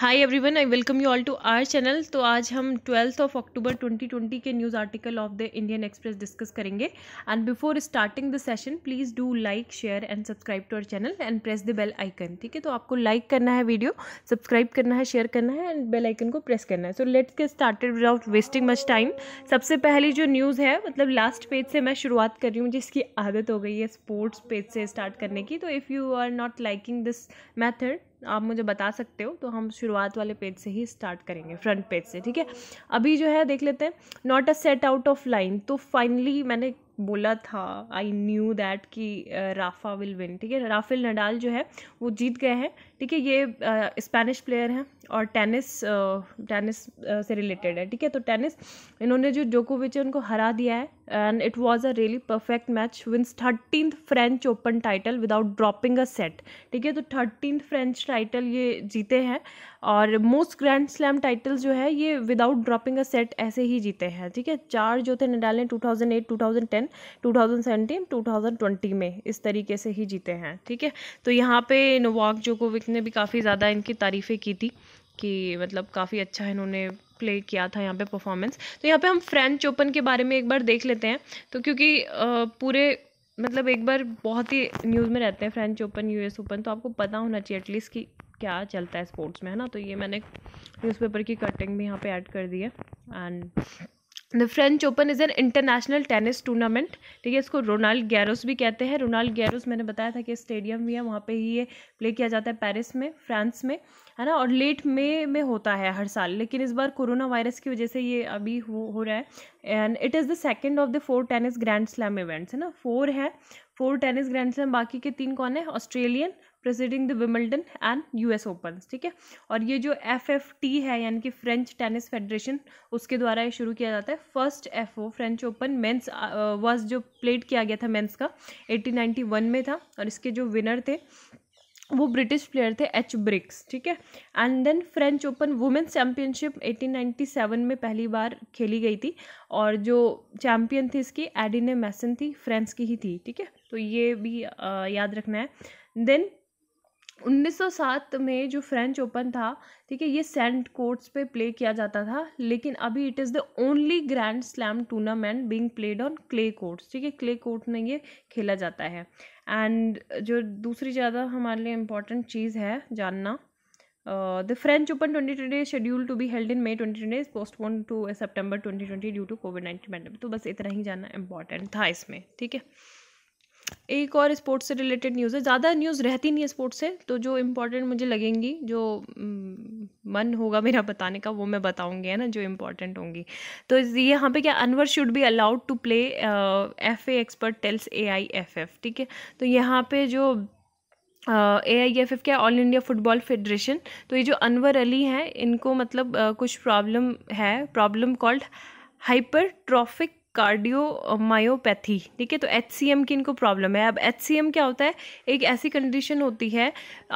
hi everyone I welcome you all to our channel तो आज हम ट्वेल्थ ऑफ अक्टूबर 2020 के news article of the Indian Express discuss करेंगे and before starting the session please do like share and subscribe to our channel and press the bell icon ठीक है तो आपको like like करना है video subscribe करना है शेयर करना है एंड बेल आइकन को प्रेस करना है so let's get started without wasting much time सबसे पहली जो न्यूज़ है मतलब लास्ट पेज से मैं शुरुआत कर रही हूँ जिसकी आदत हो गई है स्पोर्ट्स पेज से स्टार्ट करने की तो if you are not liking this method आप मुझे बता सकते हो तो हम शुरुआत वाले पेज से ही स्टार्ट करेंगे फ्रंट पेज से ठीक है अभी जो है देख लेते हैं not a set out of line तो फाइनली मैंने बोला था आई न्यू दैट कि राफा विल विन ठीक है राफेल नडाल जो है वो जीत गए हैं ठीक है ये स्पेनिश प्लेयर हैं और टेनिस टेनिस से रिलेटेड है ठीक है तो टेनिस इन्होंने जो जोकोविच है उनको हरा दिया है and it was a really perfect match wins thirteen French Open title without dropping a set ठीक है तो थर्टीन फ्रेंच टाइटल ये जीते हैं और मोस्ट ग्रैंड स्लैम टाइटल जो है ये विदाउट ड्रॉपिंग अ सेट ऐसे ही जीते हैं ठीक है चार जो थे नडाल ने थाउजेंड टेन 2017 2020 में इस तरीके से ही जीते हैं ठीक है तो यहाँ पे नोवाक जोकोविक ने भी काफ़ी ज़्यादा इनकी तारीफ़ें की थी कि मतलब काफ़ी अच्छा इन्होंने प्ले किया था यहाँ पे परफॉर्मेंस तो यहाँ पे हम फ्रेंच ओपन के बारे में एक बार देख लेते हैं तो क्योंकि पूरे मतलब एक बार बहुत ही न्यूज़ में रहते हैं फ्रेंच ओपन यूएस ओपन तो आपको पता होना चाहिए एटलीस्ट कि क्या चलता है स्पोर्ट्स में है ना तो ये मैंने न्यूज़पेपर की कटिंग भी यहाँ पे ऐड कर दी है and the French Open is an international tennis tournament ठीक है इसको रोनाल्ड गैरोस भी कहते हैं रोनाल्ड गैरोस मैंने बताया था कि स्टेडियम भी है वहाँ पे ही ये प्ले किया जाता है पेरिस में फ्रांस में है ना और लेट मे में होता है हर साल लेकिन इस बार कोरोना वायरस की वजह से ये अभी हो हो रहा है and it is the second of the four tennis grand slam events है ना फोर है फोर टेनिस ग्रैंड स्लैम बाकी के तीन कौन है Australian presiding the Wimbledon and US Open ठीक है और ये जो एफ एफ टी है यानी कि फ्रेंच टेनिस फेडरेशन उसके द्वारा ये शुरू किया जाता है first F O French Open men's was जो प्लेट किया गया था मेन्स का एटीन नाइन्टी वन में था और इसके जो विनर थे वो ब्रिटिश प्लेयर थे एच ब्रिक्स ठीक है and then French Open women's championship 1897 में पहली बार खेली गई थी और जो चैम्पियन थी इसकी एडिने मैसन थी फ्रेंस की ही थी ठीक है तो ये भी आ, याद रखना है देन 1907 में जो फ्रेंच ओपन था ठीक है ये सेंट कोर्ट्स पे प्ले किया जाता था लेकिन अभी it is the only grand slam tournament being played on clay courts ठीक है क्ले कोर्ट में ये खेला जाता है एंड जो दूसरी ज़्यादा हमारे लिए इम्पॉर्टेंट चीज़ है जानना the French Open twenty twenty schedule to be held in May twenty twenty postpone to September twenty twenty due to COVID nineteen pandemic तो बस इतना ही जानना इम्पॉर्टेंट था इसमें ठीक है एक और स्पोर्ट्स से रिलेटेड न्यूज़ है ज़्यादा न्यूज़ रहती नहीं है स्पोर्ट्स से तो जो इम्पोर्टेंट मुझे लगेंगी जो मन होगा मेरा बताने का वो मैं बताऊँगी है ना जो इम्पोर्टेंट होंगी तो यहाँ पे क्या Anwar should be allowed to play F A expert tells A I F F ठीक है तो यहाँ पे जो ए आई एफ एफ क्या ऑल इंडिया फुटबॉल फेडरेशन तो ये जो अनवर अली हैं इनको मतलब uh, कुछ प्रॉब्लम है problem called hypertrophic cardiomyopathy ठीक है तो एच सी एम की इनको प्रॉब्लम है अब एच सी एम क्या होता है एक ऐसी कंडीशन होती है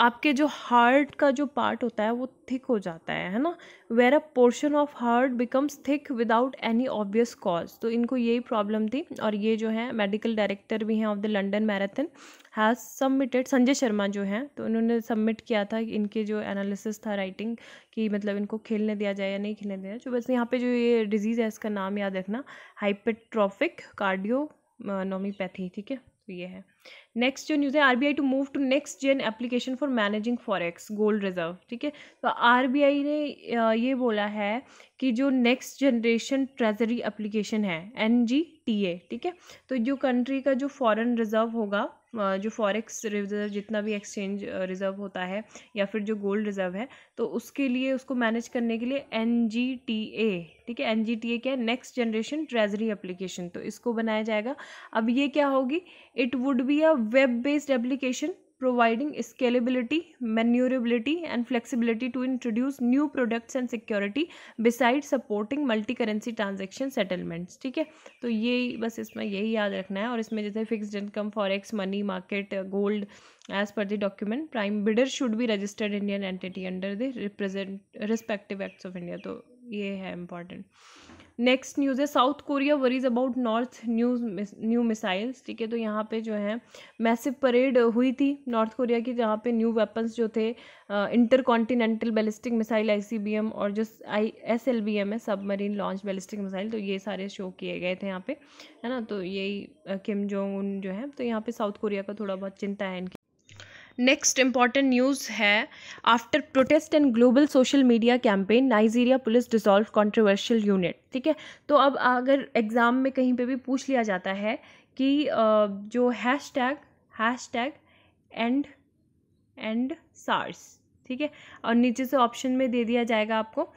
आपके जो हार्ट का जो पार्ट होता है वो थिक हो जाता है है ना where a portion of heart becomes thick without any obvious cause तो इनको यही प्रॉब्लम थी और ये जो है मेडिकल डायरेक्टर भी हैं of the London marathon has submitted Sanjay Sharma जो हैं तो उन्होंने सबमिट किया था इनके जो एनालिसिस था राइटिंग कि मतलब इनको खेलने दिया जाए या नहीं खेलने दिया जो तो बस यहाँ पे जो ये डिजीज़ है इसका नाम याद रखना हाइपेट्रॉफिक कार्डियो नोमीपैथी ठीक है तो ये है नेक्स्ट जो न्यूज़ है RBI to move to next gen application for managing forex gold reserve ठीक है तो आरबीआई ने ये बोला है कि जो नेक्स्ट जनरेशन ट्रेजरी एप्लीकेशन है एन जी टी ए ठीक है तो जो कंट्री का जो फॉरेन रिजर्व होगा जो फॉरेक्स रिजर्व जितना भी एक्सचेंज रिज़र्व होता है या फिर जो गोल्ड रिज़र्व है तो उसके लिए उसको मैनेज करने के लिए एन जी टी ए ठीक है एन जी टी ए क्या है नेक्स्ट जनरेशन ट्रेजरी एप्लीकेशन तो इसको बनाया जाएगा अब ये क्या होगी it would be a web based application providing scalability, maneuverability and flexibility to introduce new products and security besides supporting multi currency transaction settlements ठीक है तो ये बस इसमें यही याद रखना है और इसमें जैसे fixed income forex money market gold as per the document prime bidder should be registered indian entity under the represent respective acts of india तो ये है important नेक्स्ट न्यूज़ है South Korea worries about north news new missiles ठीक है तो यहाँ पे जो है मैसिव परेड हुई थी नॉर्थ कोरिया की जहाँ पे न्यू वेपन्स जो थे intercontinental ballistic missile ICBM और जो I S L B M है सबमरीन लॉन्च बैलिस्टिक मिसाइल तो ये सारे शो किए गए थे यहाँ पे है ना तो यही किम जोंग उन जो है तो यहाँ पे साउथ कोरिया का थोड़ा बहुत चिंता है इनकी नेक्स्ट इंपॉर्टेंट न्यूज़ है after protest and global social media campaign Nigeria police dissolve controversial unit ठीक है तो अब अगर एग्ज़ाम में कहीं पे भी पूछ लिया जाता है कि जो hashtag hashtag and and SARS ठीक है और नीचे से ऑप्शन में दे दिया जाएगा आपको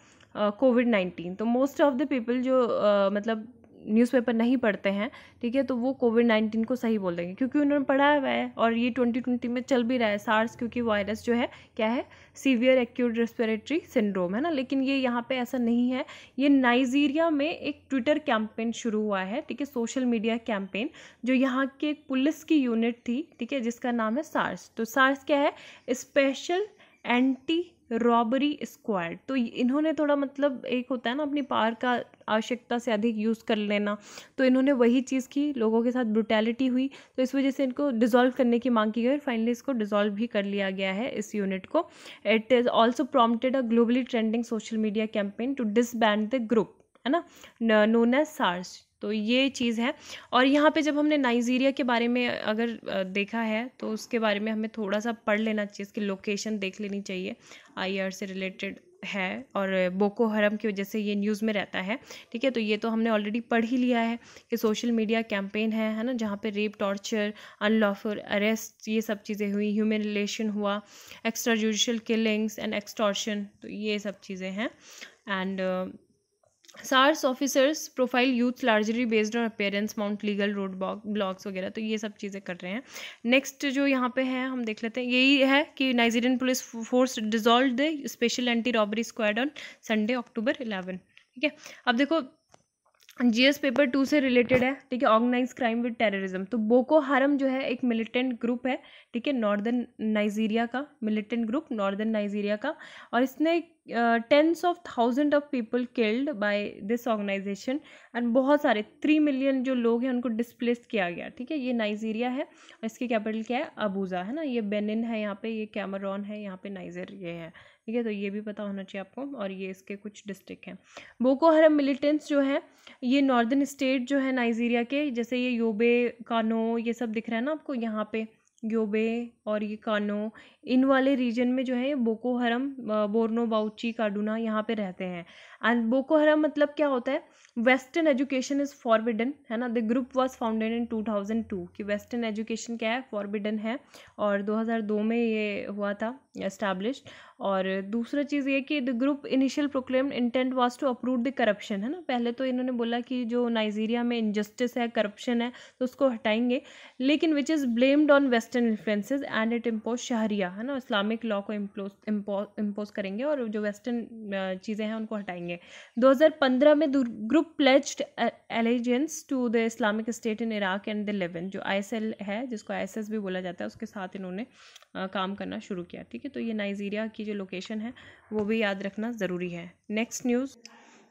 कोविड नाइन्टीन तो मोस्ट ऑफ़ द पीपल जो uh, मतलब न्यूज़पेपर नहीं पढ़ते हैं ठीक है तो वो कोविड नाइन्टीन को सही बोल देंगे क्योंकि उन्होंने पढ़ा हुआ है और ये ट्वेंटी ट्वेंटी में चल भी रहा है सार्स क्योंकि वायरस जो है क्या है सीवियर एक्यूट रेस्पिरेटरी सिंड्रोम है ना लेकिन ये यहाँ पे ऐसा नहीं है ये नाइजीरिया में एक ट्विटर कैंपेन शुरू हुआ है ठीक है सोशल मीडिया कैंपेन जो यहाँ की एक पुलिस की यूनिट थी ठीक है जिसका नाम है सार्स तो सार्स क्या है स्पेशल एंटी रॉबरी स्क्वाड तो इन्होंने थोड़ा मतलब एक होता है ना अपनी पावर का आवश्यकता से अधिक यूज़ कर लेना तो इन्होंने वही चीज़ की लोगों के साथ ब्रुटैलिटी हुई तो इस वजह से इनको डिज़ोल्व करने की मांग की गई और फाइनली इसको डिज़ोल्व भी कर लिया गया है इस यूनिट को it is also prompted a globally trending social media campaign to disband the group है ना नोन एज सार्स तो ये चीज़ है और यहाँ पे जब हमने नाइजीरिया के बारे में अगर देखा है तो उसके बारे में हमें थोड़ा सा पढ़ लेना चाहिए इसकी लोकेशन देख लेनी चाहिए आई से रिलेटेड है और बोको हरम की वजह से ये न्यूज़ में रहता है ठीक है तो ये तो हमने ऑलरेडी पढ़ ही लिया है कि सोशल मीडिया कैंपेन है है ना जहाँ पे रेप टॉर्चर अनलॉफुल अरेस्ट ये सब चीज़ें हुई ह्यूमन रिलेशन हुआ extra judicial killings and extortion तो ये सब चीज़ें हैं and SARS officers profile youth largely based on appearance mount legal road blocks वगैरह तो ये सब चीज़ें कर रहे हैं नेक्स्ट जो यहाँ पे है हम देख लेते हैं यही है कि Nigerian police force dissolve the special anti robbery squad on Sunday October eleven ठीक है अब देखो जीएस पेपर टू से रिलेटेड है ठीक है ऑर्गेनाइज क्राइम विद टेररिज्म तो बोको हारम जो है एक मिलिटेंट ग्रुप है ठीक है नॉर्दर्न नाइजीरिया का मिलिटेंट ग्रुप नॉर्दर्न नाइजीरिया का और इसने tens of thousand of people killed by this organisation and बहुत सारे थ्री मिलियन जो लोग हैं उनको डिस्प्लेस किया गया ठीक है ये नाइजीरिया है और इसकी कैपिटल क्या है अबूजा है ना ये बेनिन है यहाँ पे ये कैमरॉन है यहाँ पे नाइजर ये है ठीक है तो ये भी पता होना चाहिए आपको और ये इसके कुछ डिस्ट्रिक्ट हैं बोको हरम मिलिटेंट्स जो है ये नॉर्दर्न स्टेट जो है नाइजीरिया के जैसे ये योबे कानो ये सब दिख रहा है ना आपको यहाँ पे योबे और ये कानो इन वाले रीजन में जो है बोको हरम बोर्नो बाउची काडूना यहाँ पे रहते हैं एंड बोको हराम मतलब क्या होता है वेस्टर्न एजुकेशन इज़ फॉरबिडन है ना the group was founded in two thousand two कि वेस्टर्न एजुकेशन क्या है फॉरबिडन है और दो हज़ार दो में ये हुआ था इस्टेब्लिश और दूसरा चीज़ ये कि the group initial proclaim intent was to approve the corruption है ना पहले तो इन्होंने बोला कि जो नाइजीरिया में इनजस्टिस है करप्शन है तो उसको हटाएंगे लेकिन which is blamed on western influences and it impose शहरिया है ना इस्लामिक लॉ को इम्पोज इम्पोज करेंगे और जो वेस्टर्न चीज़ें हैं उनको हटाएंगे करेंगे 2015 में group pledged allegiance to the Islamic State in Iraq and the Levant जो आई है जिसको आई भी बोला जाता है उसके साथ इन्होंने काम करना शुरू किया ठीक है तो ये नाइजीरिया की जो लोकेशन है वो भी याद रखना ज़रूरी है नेक्स्ट न्यूज़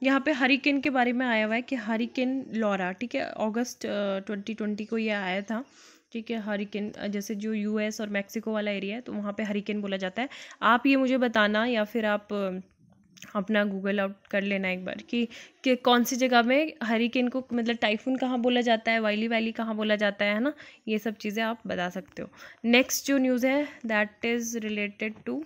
यहाँ पे हरिकेन के बारे में आया हुआ है कि हरिकेन लॉरा ठीक है अगस्त ट्वेंटी ट्वेंटी को ये आया था ठीक है हरिकेन जैसे जो यूएस और मेक्सिको वाला एरिया है तो वहाँ पे हरिकेन बोला जाता है आप ये मुझे बताना या फिर आप अपना गूगल आउट कर लेना एक बार कि, कि कौन सी जगह में हरिकेन को मतलब टाइफून कहाँ बोला जाता है वाइली वैली कहाँ बोला जाता है ना ये सब चीज़ें आप बता सकते हो नेक्स्ट जो न्यूज़ है that is related to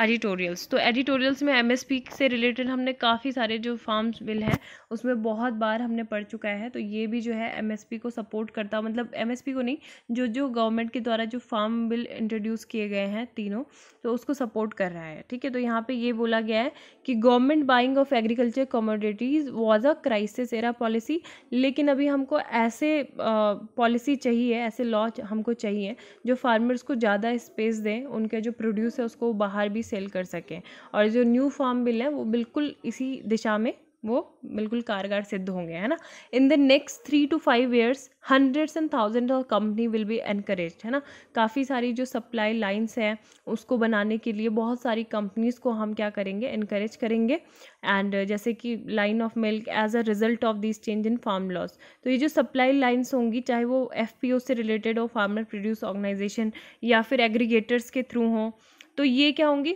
editorials तो एडिटोरियल्स में एमएसपी से रिलेटेड हमने काफ़ी सारे जो फार्म्स बिल हैं उसमें बहुत बार हमने पढ़ चुका है तो ये भी जो है एमएसपी को सपोर्ट करता मतलब एमएसपी को नहीं जो जो गवर्नमेंट के द्वारा जो फार्म बिल इंट्रोड्यूस किए गए हैं तीनों तो उसको सपोर्ट कर रहा है ठीक है तो यहाँ पर ये बोला गया है कि government buying of agriculture commodities was a crisis era policy लेकिन अभी हमको ऐसे पॉलिसी चाहिए ऐसे लॉ हमको चाहिए जो फार्मर्स को ज़्यादा स्पेस दें उनके जो प्रोड्यूस है उसको बाहर भी भी सेल कर सकें और जो न्यू फॉर्म बिल है वो बिल्कुल इसी दिशा में वो बिल्कुल कारगर सिद्ध होंगे है ना in the next three to five years hundreds and thousand of company will be encourage है ना काफ़ी सारी जो सप्लाई लाइन्स हैं उसको बनाने के लिए बहुत सारी कंपनीज़ को हम क्या करेंगे इनक्रेज करेंगे एंड जैसे कि line of milk as a result of this change in farm laws तो ये जो सप्लाई लाइन्स होंगी चाहे वो एफ से रिलेटेड हो फार्मर प्रोड्यूस ऑर्गेनाइजेशन या फिर एग्रीगेटर्स के थ्रू हों तो ये क्या होंगी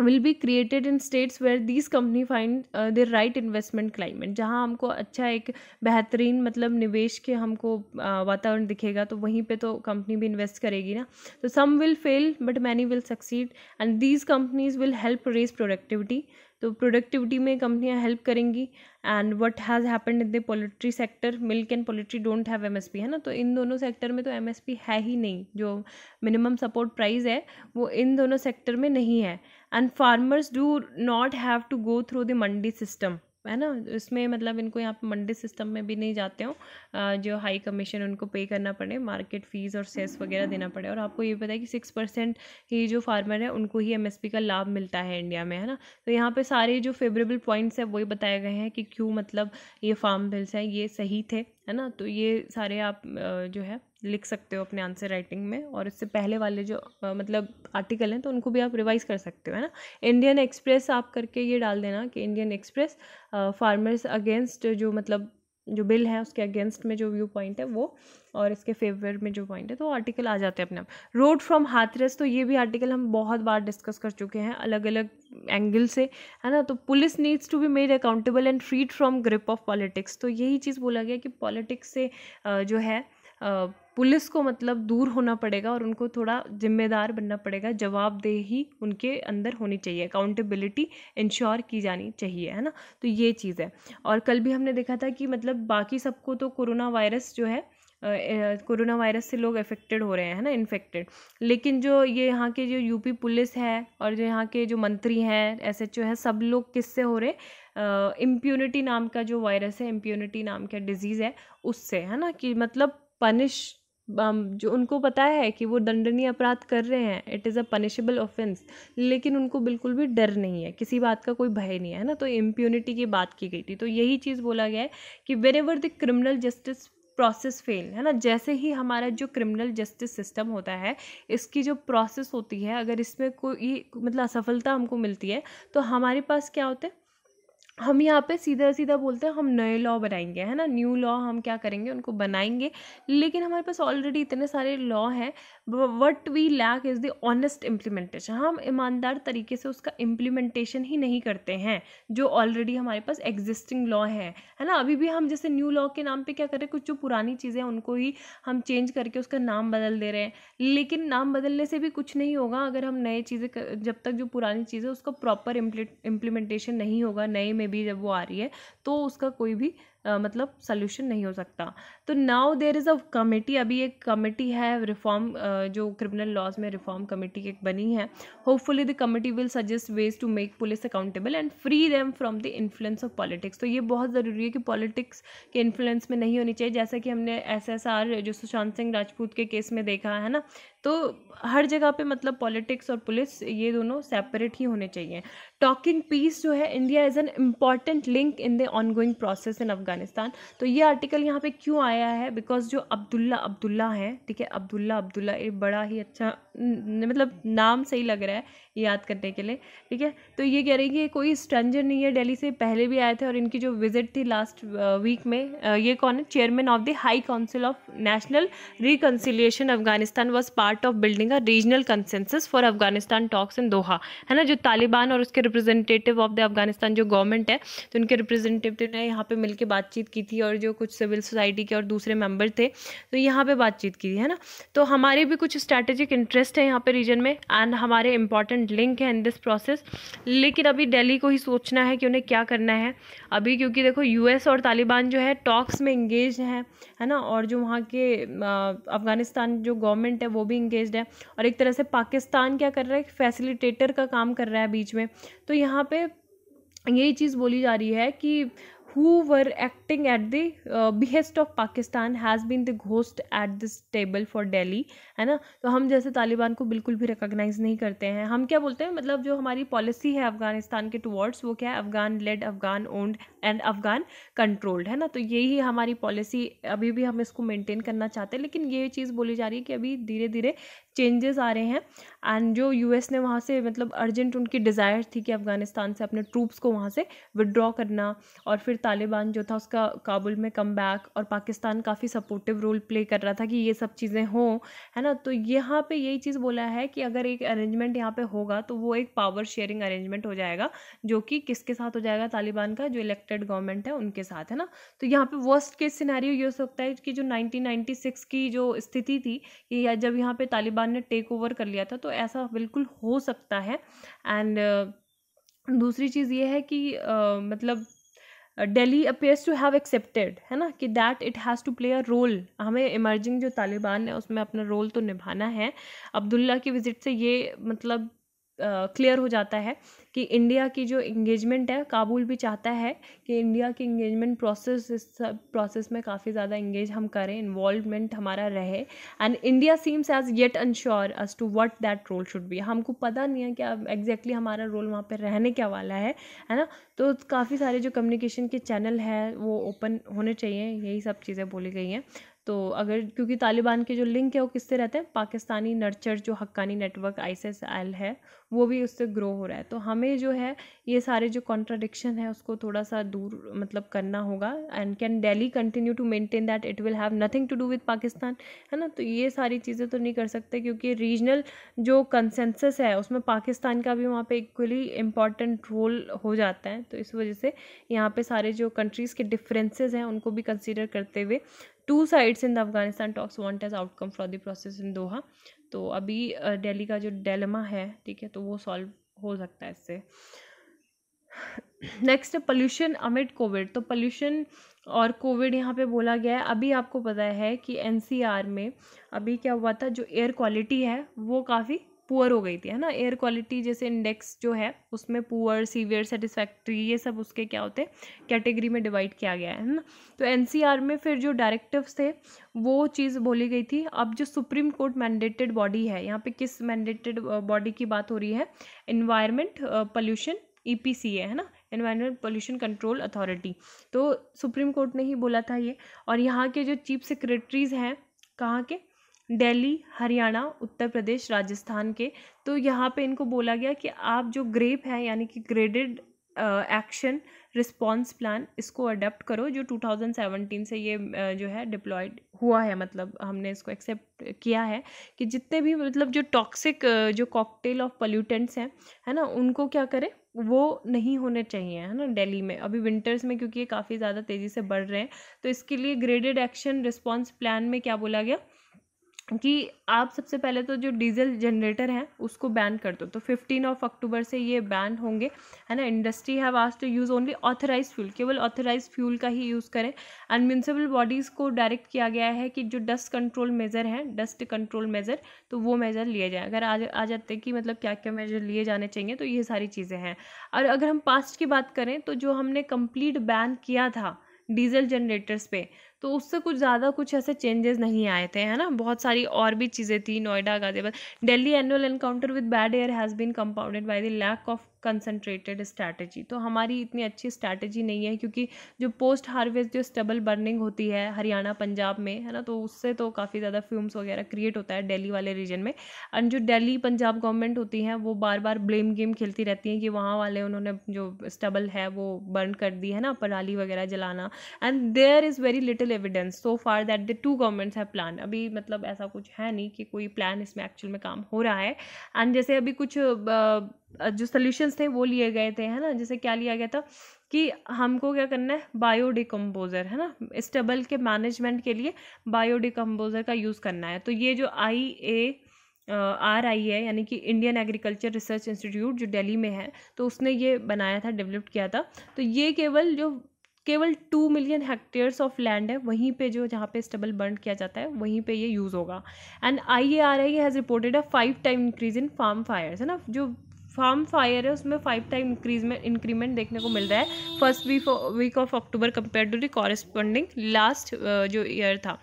will be created in states where these company find the right investment climate जहाँ हमको अच्छा एक बेहतरीन मतलब निवेश के हमको uh, वातावरण दिखेगा तो वहीं पे तो कंपनी भी इन्वेस्ट करेगी ना तो some will fail but many will succeed and these companies will help raise productivity तो प्रोडक्टिविटी में कंपनियाँ हेल्प करेंगी and what has happened in the poultry sector milk and poultry don't have M S P है ना तो इन दोनों sector में तो एम एस पी है ही नहीं जो मिनिमम सपोर्ट प्राइस है वो इन दोनों सेक्टर में नहीं है and farmers do not have to go through the mandi system है ना इसमें मतलब इनको यहाँ पे मंडी सिस्टम में भी नहीं जाते हो जो हाई कमीशन उनको पे करना पड़े मार्केट फीस और सेस वगैरह देना पड़े और आपको ये पता है कि सिक्स परसेंट ही जो फार्मर है उनको ही एमएसपी का लाभ मिलता है इंडिया में है ना तो यहाँ पे सारे जो फेवरेबल पॉइंट्स है वही बताए गए हैं कि क्यों मतलब ये फार्म बिल्स हैं ये सही थे है ना तो ये सारे आप जो है लिख सकते हो अपने आंसर राइटिंग में और इससे पहले वाले जो आ, मतलब आर्टिकल हैं तो उनको भी आप रिवाइज कर सकते हो है ना इंडियन एक्सप्रेस आप करके ये डाल देना कि इंडियन एक्सप्रेस फार्मर्स अगेंस्ट जो मतलब जो बिल है उसके अगेंस्ट में जो व्यू पॉइंट है वो और इसके फेवर में जो पॉइंट है तो आर्टिकल आ जाते हैं अपने आप रोड फ्रॉम हाथरस तो ये भी आर्टिकल हम बहुत बार डिस्कस कर चुके हैं अलग अलग एंगल से है ना तो police needs to be made accountable and freed from grip of politics तो यही चीज़ बोला गया कि पॉलिटिक्स से जो है पुलिस को मतलब दूर होना पड़ेगा और उनको थोड़ा जिम्मेदार बनना पड़ेगा जवाबदेही उनके अंदर होनी चाहिए अकाउंटेबिलिटी इंश्योर की जानी चाहिए है ना तो ये चीज़ है और कल भी हमने देखा था कि मतलब बाकी सबको तो कोरोना वायरस जो है कोरोना वायरस से लोग अफेक्टेड हो रहे हैं है ना इन्फेक्टेड लेकिन जो ये यहाँ के जो यूपी पुलिस है और जो यहाँ के जो मंत्री हैं एस एच ओ है सब लोग किससे हो रहे इम्प्यूनिटी नाम का जो वायरस है इम्प्यूनिटी नाम का डिजीज़ है उससे है ना कि मतलब पनिश जो उनको पता है कि वो दंडनीय अपराध कर रहे हैं it is a punishable offence लेकिन उनको बिल्कुल भी डर नहीं है किसी बात का कोई भय नहीं है ना तो इम्प्यूनिटी की बात की गई थी तो यही चीज़ बोला गया है कि whenever the criminal justice process fail है ना जैसे ही हमारा जो क्रिमिनल जस्टिस सिस्टम होता है इसकी जो प्रोसेस होती है अगर इसमें कोई मतलब असफलता हमको मिलती है तो हमारे पास क्या होता है हम यहाँ पे सीधा सीधा बोलते हैं हम नए लॉ बनाएंगे है ना न्यू लॉ हम क्या करेंगे उनको बनाएंगे लेकिन हमारे पास ऑलरेडी इतने सारे लॉ हैं what we lack is the honest implementation हम ईमानदार तरीके से उसका इम्प्लीमेंटेशन ही नहीं करते हैं जो ऑलरेडी हमारे पास एग्जिस्टिंग लॉ है है ना अभी भी हम जैसे न्यू लॉ के नाम पर क्या करें कुछ जो पुरानी चीज़ें उनको ही हम चेंज करके उसका नाम बदल दे रहे हैं लेकिन नाम बदलने से भी कुछ नहीं होगा अगर हम नए चीज़ें जब तक जो पुरानी चीज़ें उसका प्रॉपर इम्प्लीमेंटेशन नहीं होगा नए में भी जब वो आ रही है तो उसका कोई भी आ, मतलब सोल्यूशन नहीं हो सकता तो now there is a committee अभी एक कमेटी है रिफॉर्म जो क्रिमिनल लॉज में रिफॉर्म कमेटी एक बनी है hopefully the committee will suggest ways to make police accountable and free them from the influence of politics तो ये बहुत ज़रूरी है कि पॉलिटिक्स के इन्फ्लुएंस में नहीं होनी चाहिए जैसा कि हमने एस जो सुशांत सिंह राजपूत के केस में देखा है ना तो हर जगह पे मतलब पॉलिटिक्स और पुलिस ये दोनों सेपरेट ही होने चाहिए टॉकिंग पीस जो है India is an important link in the ongoing process in Afghanistan तो ये आर्टिकल यहाँ पे क्यों आया है बिकॉज जो अब्दुल्ला अब्दुल्ला है ठीक है अब्दुल्ला अब्दुल्ला ये बड़ा ही अच्छा न, मतलब नाम सही लग रहा है याद करने के लिए ठीक है तो ये कह रही है कि कोई स्ट्रेंजर नहीं है डेली से पहले भी आए थे और इनकी जो विजिट थी लास्ट वीक में ये कौन है chairman of the high council of national reconciliation Afghanistan was part part of building a regional consensus for Afghanistan talks in Doha है ना जो तालिबान और उसके रिप्रेजेंटेटिव ऑफ द अफगानिस्तान जो गवर्नमेंट है तो उनके रिप्रेजेंटेटिव ने यहाँ पे मिलकर बातचीत की थी और जो कुछ सिविल सोसाइटी के और दूसरे मेंबर थे तो यहाँ पर बातचीत की थी है ना तो हमारे भी कुछ स्ट्रैटेजिक इंटरेस्ट है यहाँ पर रीजन में एंड हमारे इंपॉर्टेंट लिंक है इन दिस प्रोसेस लेकिन अभी डेली को ही सोचना है कि उन्हें क्या करना है अभी क्योंकि देखो यूएस और तालिबान जो है टॉक्स में इंगेज हैं है ना और जो वहाँ के अफ़गानिस्तान जो गवर्नमेंट है वो भी इंगेज है और एक तरह से पाकिस्तान क्या कर रहा है फैसिलिटेटर का काम कर रहा है बीच में तो यहाँ पे यही चीज़ बोली जा रही है कि who were acting at the uh, behest of Pakistan has been the ghost at this table for Delhi है ना तो हम जैसे तालिबान को बिल्कुल भी रिकोगनाइज नहीं करते हैं हम क्या बोलते हैं मतलब जो हमारी पॉलिसी है अफगानिस्तान के टूवर्ड्स वो क्या है Afghan led Afghan owned and Afghan controlled है ना तो यही हमारी पॉलिसी अभी भी हम इसको मेनटेन करना चाहते हैं लेकिन ये चीज़ बोली जा रही है कि अभी धीरे धीरे चेंजेस आ रहे हैं एंड जो एस ने वहाँ से मतलब अर्जेंट उनकी डिज़ायर थी कि अफ़गानिस्तान से अपने ट्रूप्स को वहाँ से विदड्रॉ करना और फिर तालिबान जो था उसका काबुल में कम बैक और पाकिस्तान काफ़ी सपोर्टिव रोल प्ले कर रहा था कि ये सब चीज़ें हों है ना तो यहाँ पे यही चीज़ बोला है कि अगर एक अरेंजमेंट यहाँ पे होगा तो वो एक पावर शेयरिंग अरेंजमेंट हो जाएगा जो कि किसके साथ हो जाएगा तालिबान का जो इलेक्टेड गवर्नमेंट है उनके साथ है ना तो यहाँ पर वर्स्ट केस सिनारी ये हो सकता है कि जो सिक्स की जो स्थिति थी या जब यहाँ पर तालिबान ने टेक ओवर कर लिया था तो तो ऐसा बिल्कुल हो सकता है एंड दूसरी चीज़ ये है कि मतलब Delhi appears to have accepted है ना कि that it has to play a role हमें इमर्जिंग जो तालिबान है उसमें अपना रोल तो निभाना है अब्दुल्ला की विज़िट से ये मतलब क्लियर हो जाता है कि इंडिया की जो इंगेजमेंट है काबुल भी चाहता है कि इंडिया की इंगेजमेंट प्रोसेस इस सब प्रोसेस में काफ़ी ज़्यादा इंगेज हम करें इन्वॉल्वमेंट हमारा रहे and India seems as yet unsure as to what that role should be हमको पता नहीं है कि अब एग्जैक्टली हमारा रोल वहाँ पर रहने क्या वाला है है ना तो काफ़ी सारे जो कम्युनिकेशन के चैनल है वो ओपन होने चाहिए यही सब चीज़ें बोली गई हैं तो अगर क्योंकि तालिबान के जो लिंक है वो किससे रहते हैं पाकिस्तानी नर्चर जो हक्कानी नेटवर्क आई है वो भी उससे ग्रो हो रहा है तो हमें जो है ये सारे जो कॉन्ट्राडिक्शन है उसको थोड़ा सा दूर मतलब करना होगा and can Delhi continue to maintain that it will have nothing to do with Pakistan है ना तो ये सारी चीज़ें तो नहीं कर सकते क्योंकि रीजनल जो कंसेंसस है उसमें पाकिस्तान का भी वहाँ पर इक्वली इम्पॉर्टेंट रोल हो जाता है तो इस वजह से यहाँ पर सारे जो कंट्रीज़ के डिफ्रेंसेज हैं उनको भी कंसिडर करते हुए two sides in the Afghanistan talks want as outcome for the process in Doha तो अभी डेली का जो डेलमा है ठीक है तो वो सॉल्व हो सकता है इससे नेक्स्ट पोल्यूशन अमिट कोविड तो पोल्यूशन और कोविड यहाँ पे बोला गया है अभी आपको पता है कि एनसीआर में अभी क्या हुआ था जो एयर क्वालिटी है वो काफ़ी पुअर हो गई थी है ना एयर क्वालिटी जैसे इंडेक्स जो है उसमें पुअर सीवियर सेटिस्फैक्ट्री ये सब उसके क्या होते हैं कैटेगरी में डिवाइड किया गया है ना तो एन में फिर जो डायरेक्टिव्स थे वो चीज़ बोली गई थी अब जो सुप्रीम कोर्ट मैंडेटेड बॉडी है यहाँ पे किस मैंडेटेड बॉडी की बात हो रही है environment pollution E P C है ना इन्वायरमेंट पोल्यूशन कंट्रोल अथॉरिटी तो सुप्रीम कोर्ट ने ही बोला था ये और यहाँ के जो चीफ सेक्रेटरीज हैं कहाँ के दिल्ली हरियाणा उत्तर प्रदेश राजस्थान के तो यहाँ पे इनको बोला गया कि आप जो ग्रेप है यानी कि ग्रेडेड एक्शन रिस्पॉन्स प्लान इसको अडेप्ट करो जो 2017 से ये uh, जो है डिप्लॉयड हुआ है मतलब हमने इसको एक्सेप्ट किया है कि जितने भी मतलब जो टॉक्सिक uh, जो कॉकटेल ऑफ पल्यूटेंट्स हैं है ना उनको क्या करें वो नहीं होने चाहिए है ना दिल्ली में अभी विंटर्स में क्योंकि ये काफ़ी ज़्यादा तेज़ी से बढ़ रहे हैं तो इसके लिए ग्रेडेड एक्शन रिस्पॉन्स प्लान में क्या बोला गया कि आप सबसे पहले तो जो डीजल जनरेटर हैं उसको बैन कर दो तो फिफ्टीन ऑफ अक्टूबर से ये बैन होंगे है ना इंडस्ट्री हैव आज to use only authorise fuel केवल ऑथराइज फ्यूल का ही यूज़ करें एंड म्यूनसिपल बॉडीज़ को डायरेक्ट किया गया है कि जो डस्ट कंट्रोल मेज़र हैं डस्ट कंट्रोल मेज़र तो वो मेज़र लिए जाएँ अगर आज आ जाते कि मतलब क्या क्या मेज़र लिए जाने चाहिए तो ये सारी चीज़ें हैं और अगर हम पास्ट की बात करें तो जो हमने कम्प्लीट बैन किया था डीजल जनरेटर्स पे तो उससे कुछ ज़्यादा कुछ ऐसे चेंजेस नहीं आए थे है ना बहुत सारी और भी चीज़ें थी Noida Ghaziabad Delhi annual encounter with bad air has been compounded by the lack of concentrated strategy तो हमारी इतनी अच्छी स्ट्रैटेजी नहीं है क्योंकि जो पोस्ट हार्वेस्ट जो स्टबल बर्निंग होती है हरियाणा पंजाब में है ना तो उससे तो काफ़ी ज़्यादा फ्यूम्स वगैरह क्रिएट होता है दिल्ली वाले रीजन में एंड जो दिल्ली पंजाब गवर्नमेंट होती है वो बार बार ब्लेम गेम खेलती रहती हैं कि वहाँ वाले उन्होंने जो स्टबल है वो बर्न कर दी है ना पराली वगैरह जलाना and there is very little evidence so far that the two governments have plan अभी मतलब ऐसा कुछ है नहीं कि कोई प्लान इसमें एक्चुअल में काम हो रहा है एंड जैसे अभी कुछ uh, जो सोल्यूशंस थे वो लिए गए थे है ना जैसे क्या लिया गया था कि हमको क्या करना है बायोडिकम्पोजर है ना स्टेबल के मैनेजमेंट के लिए बायोडिकम्पोजर का यूज़ करना है तो ये जो आई ए आर आई है यानी कि इंडियन एग्रीकल्चर रिसर्च इंस्टीट्यूट जो दिल्ली में है तो उसने ये बनाया था डेवलप किया था तो ये केवल जो केवल two million hectares of land है वहीं पे जो जहाँ पे स्टबल बर्न किया जाता है वहीं पे ये यूज़ होगा and I A R I has reported a five time increase in farm fires है ना जो फार्म फायर है उसमें फाइव टाइम इंक्रीज में इंक्रीमेंट देखने को मिल रहा है first week week of October compare to the corresponding last जो ईयर था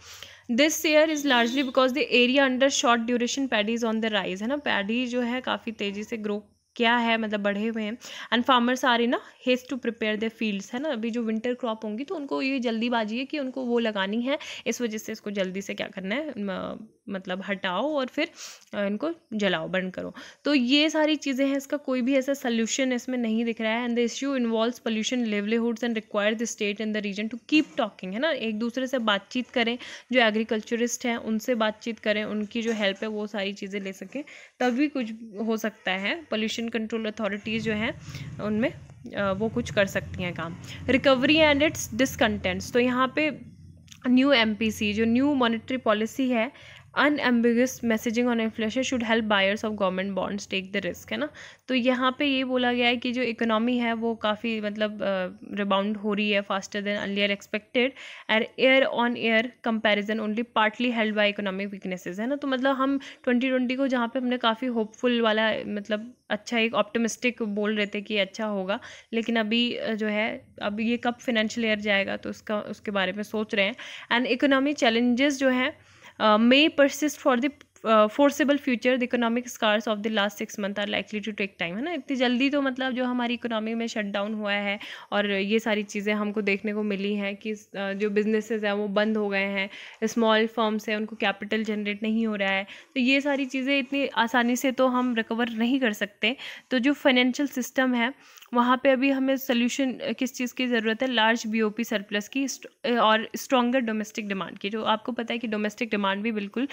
this year is largely because the area under short duration paddies on the rise है ना पैडी जो है काफ़ी तेज़ी से ग्रो क्या है मतलब बढ़े हुए हैं एंड फार्मर्स आ रहे ना has to prepare the fields है ना अभी जो विंटर क्रॉप होंगी तो उनको ये जल्दीबाजी है कि उनको वो लगानी है इस वजह से इसको जल्दी से क्या करना है मतलब हटाओ और फिर इनको जलाओ बर्न करो तो ये सारी चीज़ें हैं इसका कोई भी ऐसा सोल्यूशन इसमें नहीं दिख रहा है and the issue involve pollution livelihoods and require the state in the region to keep talking है ना एक दूसरे से बातचीत करें जो एग्रीकल्चरिस्ट हैं उनसे बातचीत करें उनकी जो हेल्प है वो सारी चीज़ें ले सकें तभी कुछ हो सकता है पोल्यूशन कंट्रोल अथॉरिटीज़ जो हैं उनमें वो कुछ कर सकती हैं काम रिकवरी एंड इट्स डिसकंटेंट्स तो यहाँ पे न्यू एमपीसी जो न्यू मॉनेटरी पॉलिसी है unambiguous messaging on inflation should help buyers of government bonds take the risk है ना तो यहाँ पे ये बोला गया है कि जो इकोनॉमी है वो काफ़ी मतलब रिबाउंड हो रही है faster than earlier expected and year on year comparison only partly held by economic weaknesses है ना तो मतलब हम ट्वेंटी ट्वेंटी को जहाँ पर हमने काफ़ी होपफुल वाला मतलब अच्छा एक ऑप्टोमिस्टिक बोल रहे थे कि अच्छा होगा लेकिन अभी जो है अब ये कब फिनेंशियल ईयर जाएगा तो उसका उसके बारे में सोच रहे हैं एंड इकोनॉमी चैलेंजेस जो हैं Uh, may persist for the foreseeable future the economic scars of the last six month are likely to take time है ना इतनी जल्दी तो मतलब जो हमारी इकोनॉमी में शट डाउन हुआ है और ये सारी चीज़ें हमको देखने को मिली हैं कि uh, जो बिजनेसेस हैं वो बंद हो गए हैं स्मॉल फर्म्स हैं उनको कैपिटल जनरेट नहीं हो रहा है तो ये सारी चीज़ें इतनी आसानी से तो हम रिकवर नहीं कर सकते तो जो फाइनेंशियल सिस्टम है वहाँ पे अभी हमें सोल्यूशन किस चीज़ की ज़रूरत है लार्ज बीओपी सरप्लस की और स्ट्रॉगर डोमेस्टिक डिमांड की जो आपको पता है कि डोमेस्टिक डिमांड भी बिल्कुल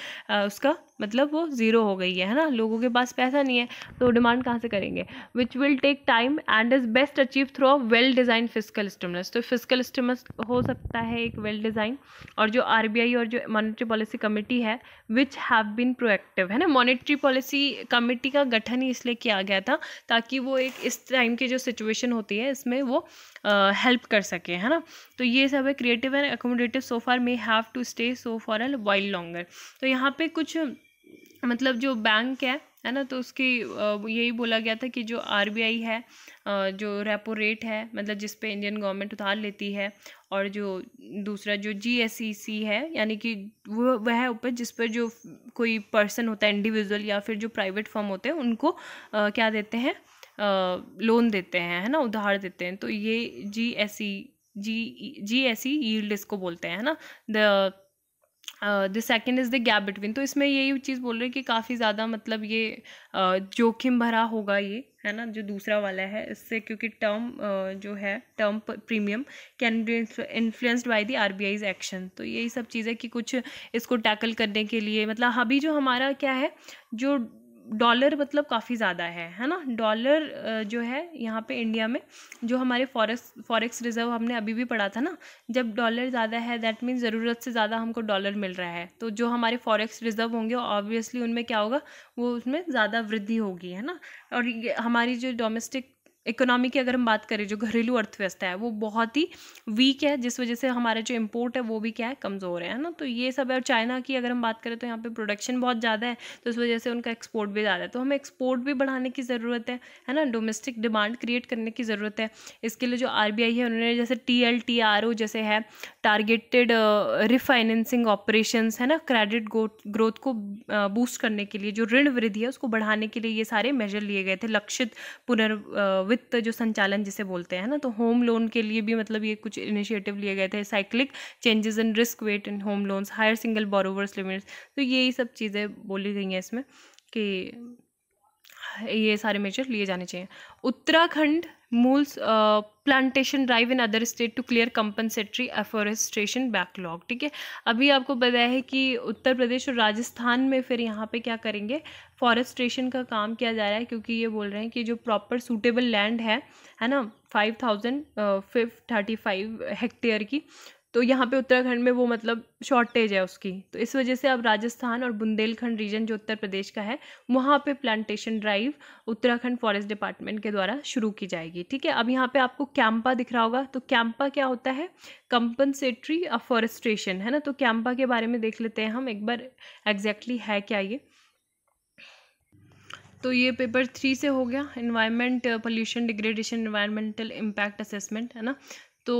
उसका मतलब वो ज़ीरो हो गई है है ना लोगों के पास पैसा नहीं है तो डिमांड कहाँ से करेंगे which will take time and is best achieve through a well design fiscal stimulus तो फिजिकल स्टिमुलस हो सकता है एक वेल डिज़ाइन और जो आर और जो मॉनिटरी पॉलिसी कमेटी है विच हैव बीन प्रोएक्टिव है ना मॉनिटरी पॉलिसी कमेटी का गठन ही इसलिए किया गया था ताकि वो एक इस टाइम के जो सिचुएशन होती है इसमें वो हेल्प कर सके है ना तो ये सब है creative and accommodative so far may have to stay so for a while longer तो यहाँ पे कुछ मतलब जो बैंक है है ना तो उसकी यही बोला गया था कि जो आर है जो रेपो रेट है मतलब जिस पे इंडियन गवर्नमेंट उतार लेती है और जो दूसरा जो जी e है यानी कि वो वह ऊपर जिस पर जो कोई पर्सन होता है इंडिविजुअल या फिर जो प्राइवेट फॉर्म होते हैं उनको क्या देते हैं लोन देते हैं है ना उधार देते हैं तो ये जी सी जी जी सी यील्ड इसको बोलते हैं है ना the the second is the gap between तो इसमें यही चीज़ बोल रहे हैं कि काफ़ी ज़्यादा मतलब ये uh, जोखिम भरा होगा ये है ना जो दूसरा वाला है इससे क्योंकि टर्म uh, जो है term premium can be influenced by the eyes action तो यही सब चीज़ें कि कुछ इसको टैकल करने के लिए मतलब अभी जो हमारा क्या है जो डॉलर मतलब काफ़ी ज़्यादा है है ना डॉलर जो है यहाँ पे इंडिया में जो हमारे फॉरेक्स फॉरेक्स रिज़र्व हमने अभी भी पढ़ा था ना जब डॉलर ज़्यादा है दैट मीन्स ज़रूरत से ज़्यादा हमको डॉलर मिल रहा है तो जो हमारे फॉरेक्स रिज़र्व होंगे ऑब्वियसली उनमें क्या होगा वो उसमें ज़्यादा वृद्धि होगी है ना और हमारी जो डोमेस्टिक इकोनॉमी की अगर हम बात करें जो घरेलू अर्थव्यवस्था है वो बहुत ही वीक है जिस वजह से हमारा जो इम्पोर्ट है वो भी क्या है कमज़ोर है ना तो ये सब है और चाइना की अगर हम बात करें तो यहाँ पे प्रोडक्शन बहुत ज़्यादा है तो इस वजह से उनका एक्सपोर्ट भी ज़्यादा है तो हमें एक्सपोर्ट भी बढ़ाने की ज़रूरत है है ना डोमेस्टिक डिमांड क्रिएट करने की ज़रूरत है इसके लिए जो आर है उन्होंने जैसे T L T R O जैसे है टारगेटेड रिफाइनेंसिंग ऑपरेशन है ना क्रेडिट ग्रोथ को बूस्ट करने के लिए जो ऋण वृद्धि है उसको बढ़ाने के लिए ये सारे मेजर लिए गए थे लक्षित पुनर्वित वित्त जो संचालन जिसे बोलते हैं ना तो होम लोन के लिए भी मतलब ये कुछ इनिशिएटिव लिए गए थे cyclic changes in risk weight in home loans higher single borrowers limits तो यही सब चीज़ें बोली गई हैं इसमें कि ये सारे मेजर लिए जाने चाहिए Uttarakhand mulls plantation drive in other state to clear compensatory afforestation backlog ठीक है अभी आपको बताया है कि उत्तर प्रदेश और राजस्थान में फिर यहाँ पे क्या करेंगे फॉरेस्ट्रेशन का काम किया जा रहा है क्योंकि ये बोल रहे हैं कि जो प्रॉपर सूटेबल लैंड है है ना फाइव थाउजेंड फिफ थर्टी फाइव हेक्टेयर की तो यहाँ पे उत्तराखंड में वो मतलब शॉर्टेज है उसकी तो इस वजह से अब राजस्थान और बुंदेलखंड रीजन जो उत्तर प्रदेश का है वहाँ पे plantation drive Uttarakhand forest department के द्वारा शुरू की जाएगी ठीक है अब यहाँ पे आपको कैंपा दिख रहा होगा तो कैंपा क्या होता है कंपनसेटरी अफॉरेस्ट्रेशन है ना तो कैंपा के बारे में देख लेते हैं हम एक बार एग्जैक्टली है क्या ये तो ये पेपर थ्री से हो गया environment pollution degradation environmental impact assessment है ना तो